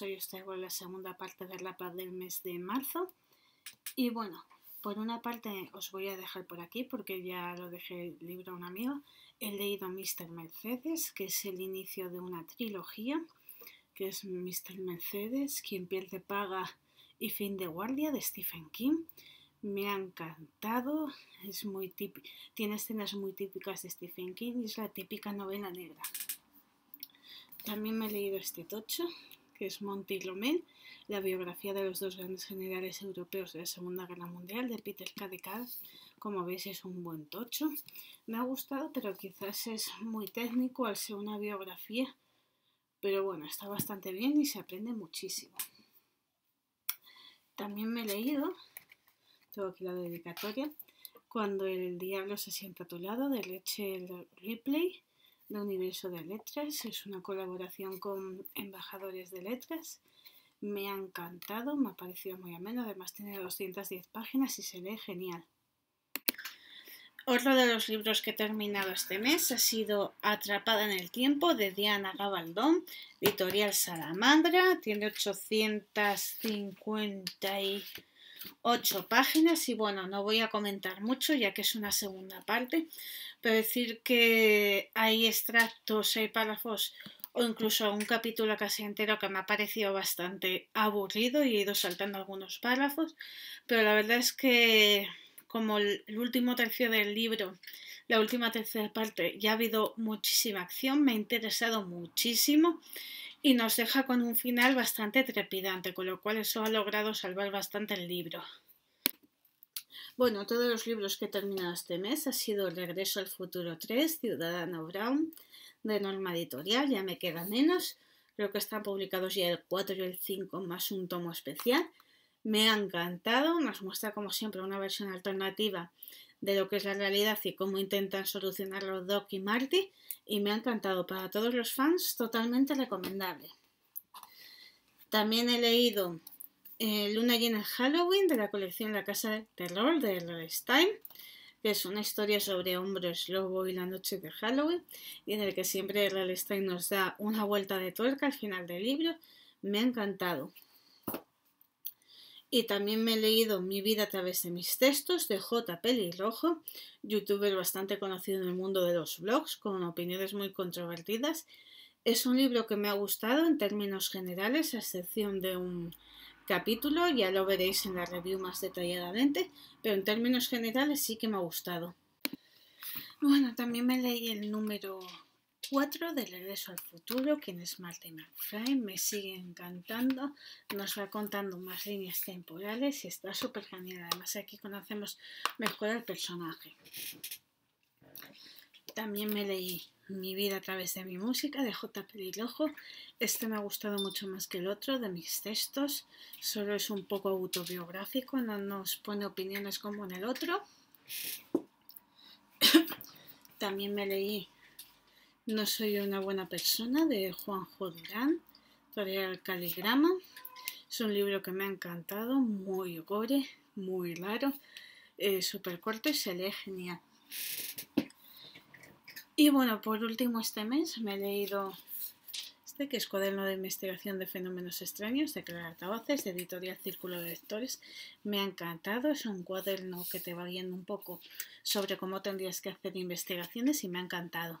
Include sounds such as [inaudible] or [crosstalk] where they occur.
hoy os traigo la segunda parte de la parte del mes de marzo y bueno, por una parte os voy a dejar por aquí porque ya lo dejé el libro a un amigo, he leído Mr. Mercedes que es el inicio de una trilogía que es Mr. Mercedes, quien pierde paga y fin de guardia de Stephen King me ha encantado. Es muy tiene escenas muy típicas de Stephen King y es la típica novela negra. También me he leído este tocho, que es monty Lomé, la biografía de los dos grandes generales europeos de la Segunda Guerra Mundial, de Peter K. de Como veis es un buen tocho. Me ha gustado, pero quizás es muy técnico al ser una biografía. Pero bueno, está bastante bien y se aprende muchísimo. También me he leído, tengo aquí la dedicatoria, Cuando el diablo se sienta a tu lado, de Leche Ripley. Universo de Letras. Es una colaboración con Embajadores de Letras. Me ha encantado, me ha parecido muy ameno. Además tiene 210 páginas y se lee genial. Otro de los libros que he terminado este mes ha sido Atrapada en el tiempo de Diana Gabaldón, editorial Salamandra. Tiene 850 ocho páginas y bueno, no voy a comentar mucho ya que es una segunda parte, pero decir que hay extractos, hay párrafos o incluso un capítulo casi entero que me ha parecido bastante aburrido y he ido saltando algunos párrafos, pero la verdad es que como el último tercio del libro, la última tercera parte, ya ha habido muchísima acción, me ha interesado muchísimo y nos deja con un final bastante trepidante, con lo cual eso ha logrado salvar bastante el libro. Bueno, todos los libros que he terminado este mes ha sido Regreso al Futuro 3, Ciudadano Brown, de Norma Editorial, ya me queda menos, creo que están publicados ya el 4 y el 5 más un tomo especial me ha encantado, nos muestra como siempre una versión alternativa de lo que es la realidad y cómo intentan solucionarlo Doc y Marty y me ha encantado para todos los fans, totalmente recomendable. También he leído eh, Luna llena Halloween de la colección La Casa del Terror de Stein, que es una historia sobre hombres lobo y la noche de Halloween y en el que siempre Stein nos da una vuelta de tuerca al final del libro. Me ha encantado y también me he leído Mi vida a través de mis textos de J. Pelirrojo, youtuber bastante conocido en el mundo de los blogs, con opiniones muy controvertidas. Es un libro que me ha gustado en términos generales, a excepción de un capítulo, ya lo veréis en la review más detalladamente, pero en términos generales sí que me ha gustado. Bueno, también me leí el número 4 de Regreso al Futuro, quien es Martin McFly, me sigue encantando, nos va contando más líneas temporales y está súper genial. Además aquí conocemos mejor al personaje. También me leí Mi vida a través de mi música de J. Pelirojo. Este me ha gustado mucho más que el otro de mis textos. Solo es un poco autobiográfico, no nos pone opiniones como en el otro. [coughs] También me leí no soy una buena persona de Juanjo Durán, tutorial Caligrama. Es un libro que me ha encantado, muy gore, muy raro, eh, súper corto y se lee genial. Y bueno, por último este mes me he leído este que es Cuaderno de Investigación de Fenómenos Extraños de Clara Tabaces, de Editorial Círculo de Lectores. Me ha encantado, es un cuaderno que te va viendo un poco sobre cómo tendrías que hacer investigaciones y me ha encantado.